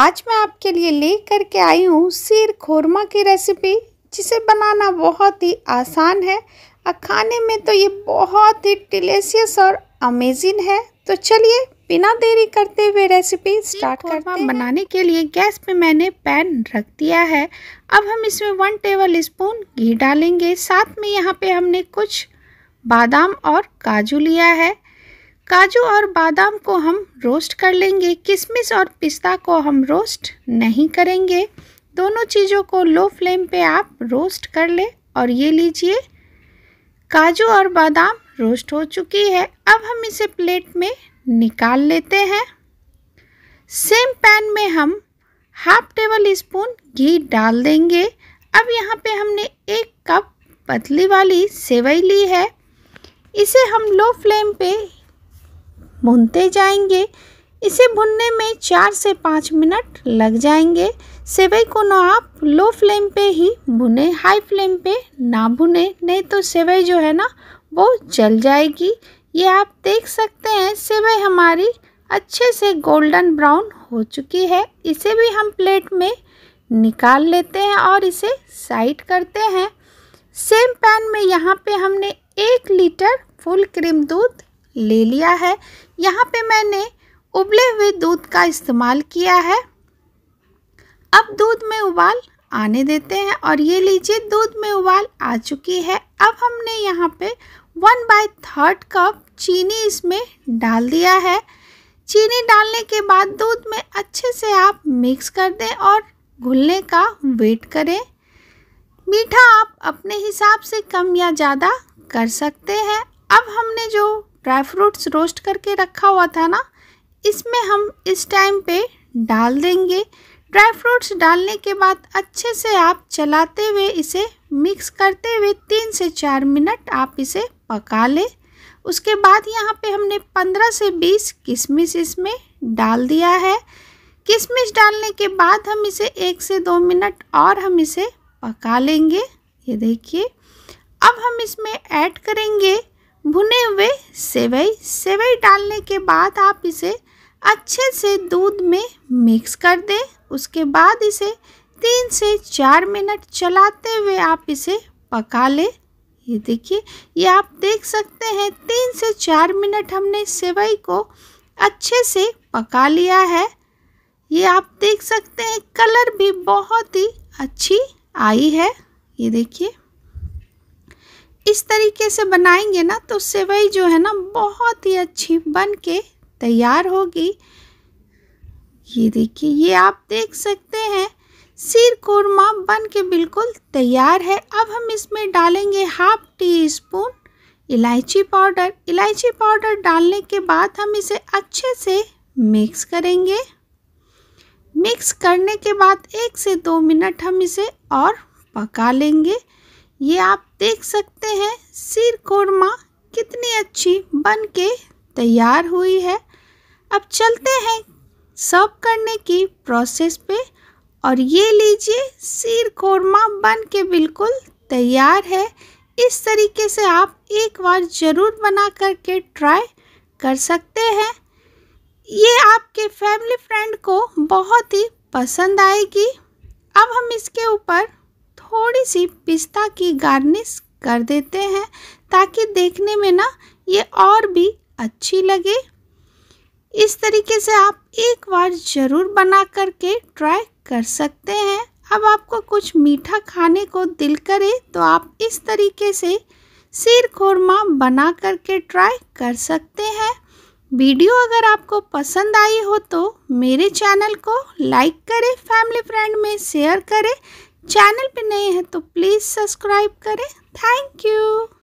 आज मैं आपके लिए ले करके आई हूँ सिर खोरमा की रेसिपी जिसे बनाना बहुत ही आसान है और खाने में तो ये बहुत ही डिलेशियस और अमेजिंग है तो चलिए बिना देरी करते हुए रेसिपी स्टार्ट करते हैं बनाने के लिए गैस पे मैंने पैन रख दिया है अब हम इसमें वन टेबल स्पून घी डालेंगे साथ में यहाँ पे हमने कुछ बादाम और काजू लिया है काजू और बादाम को हम रोस्ट कर लेंगे किशमिश और पिस्ता को हम रोस्ट नहीं करेंगे दोनों चीज़ों को लो फ्लेम पे आप रोस्ट कर ले और ये लीजिए काजू और बादाम रोस्ट हो चुकी है अब हम इसे प्लेट में निकाल लेते हैं सेम पैन में हम हाफ टेबल स्पून घी डाल देंगे अब यहाँ पे हमने एक कप पतली वाली सेवई ली है इसे हम लो फ्लेम पे भुनते जाएंगे इसे भुनने में चार से पाँच मिनट लग जाएंगे सेवई को ना आप लो फ्लेम पे ही भुने हाई फ्लेम पे ना भुने नहीं तो सेवई जो है ना वो जल जाएगी ये आप देख सकते हैं सेवई हमारी अच्छे से गोल्डन ब्राउन हो चुकी है इसे भी हम प्लेट में निकाल लेते हैं और इसे साइड करते हैं सेम पैन में यहाँ पे हमने एक लीटर फुल क्रीम दूध ले लिया है यहाँ पे मैंने उबले हुए दूध का इस्तेमाल किया है अब दूध में उबाल आने देते हैं और ये लीजिए दूध में उबाल आ चुकी है अब हमने यहाँ पे वन बाय थर्ड कप चीनी इसमें डाल दिया है चीनी डालने के बाद दूध में अच्छे से आप मिक्स कर दें और घुलने का वेट करें मीठा आप अपने हिसाब से कम या ज़्यादा कर सकते हैं अब हमने जो ड्राई फ्रूट्स रोस्ट करके रखा हुआ था ना इसमें हम इस टाइम पे डाल देंगे ड्राई फ्रूट्स डालने के बाद अच्छे से आप चलाते हुए इसे मिक्स करते हुए तीन से चार मिनट आप इसे पका लें उसके बाद यहाँ पे हमने पंद्रह से बीस किशमिश इसमें डाल दिया है किशमिश डालने के बाद हम इसे एक से दो मिनट और हम इसे पका लेंगे ये देखिए अब हम इसमें ऐड करेंगे भुने हुए सेवई सेवई डालने के बाद आप इसे अच्छे से दूध में मिक्स कर दें उसके बाद इसे तीन से चार मिनट चलाते हुए आप इसे पका लें ये देखिए ये आप देख सकते हैं तीन से चार मिनट हमने सेवई को अच्छे से पका लिया है ये आप देख सकते हैं कलर भी बहुत ही अच्छी आई है ये देखिए इस तरीके से बनाएंगे ना तो सेवई जो है ना बहुत ही अच्छी बन के तैयार होगी ये देखिए ये आप देख सकते हैं सिर कोरमा बन के बिल्कुल तैयार है अब हम इसमें डालेंगे हाफ टी स्पून इलायची पाउडर इलायची पाउडर डालने के बाद हम इसे अच्छे से मिक्स करेंगे मिक्स करने के बाद एक से दो मिनट हम इसे और पका लेंगे ये आप देख सकते हैं सिर कोरमा कितनी अच्छी बन के तैयार हुई है अब चलते हैं सर्व करने की प्रोसेस पे और ये लीजिए सिर कोरमा बन के बिल्कुल तैयार है इस तरीके से आप एक बार ज़रूर बना करके ट्राई कर सकते हैं ये आपके फैमिली फ्रेंड को बहुत ही पसंद आएगी अब हम इसके ऊपर थोड़ी सी पिस्ता की गार्निश कर देते हैं ताकि देखने में ना ये और भी अच्छी लगे इस तरीके से आप एक बार ज़रूर बना करके ट्राई कर सकते हैं अब आपको कुछ मीठा खाने को दिल करे तो आप इस तरीके से सिर खोरमा बना करके ट्राई कर सकते हैं वीडियो अगर आपको पसंद आई हो तो मेरे चैनल को लाइक करें फैमिली फ्रेंड में शेयर करें चैनल पे नए हैं तो प्लीज़ सब्सक्राइब करें थैंक यू